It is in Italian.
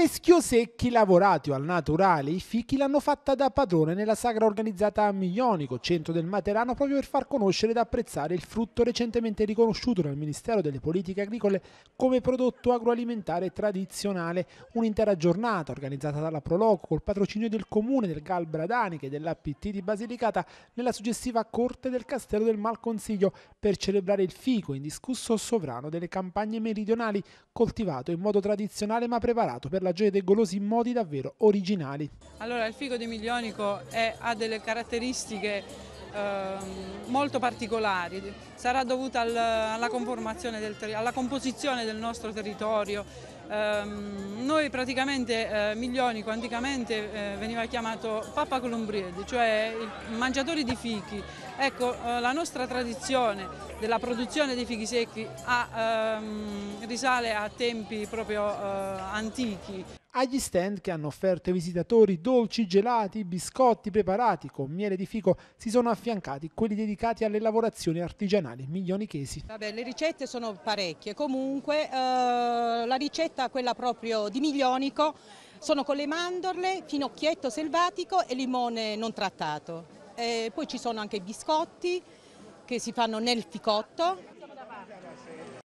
Freschio secchi lavorati o al naturale, i fichi l'hanno fatta da padrone nella sagra organizzata a Miglionico, centro del Materano, proprio per far conoscere ed apprezzare il frutto recentemente riconosciuto dal Ministero delle Politiche Agricole come prodotto agroalimentare tradizionale. Un'intera giornata organizzata dalla Proloco col patrocinio del Comune, del Gal Galbradaniche e dell'APT di Basilicata nella successiva corte del Castello del Malconsiglio per celebrare il fico indiscusso sovrano delle campagne meridionali, coltivato in modo tradizionale ma preparato per la gioia dei golosi in modi davvero originali. Allora il figo di Miglionico è, ha delle caratteristiche eh, molto particolari, sarà dovuta al, alla, alla composizione del nostro territorio, ehm, noi praticamente eh, Miglioni quanticamente eh, veniva chiamato Papa Colombriedi, cioè il mangiatore di fichi. Ecco, eh, la nostra tradizione della produzione dei fichi secchi ha, ehm, risale a tempi proprio eh, antichi. Agli stand che hanno offerto ai visitatori dolci, gelati, biscotti preparati con miele di fico si sono affiancati quelli dedicati alle lavorazioni artigianali miglionichesi. Vabbè, le ricette sono parecchie, comunque eh, la ricetta salata, quella proprio di Miglionico, sono con le mandorle, finocchietto selvatico e limone non trattato. E poi ci sono anche i biscotti che si fanno nel ficotto.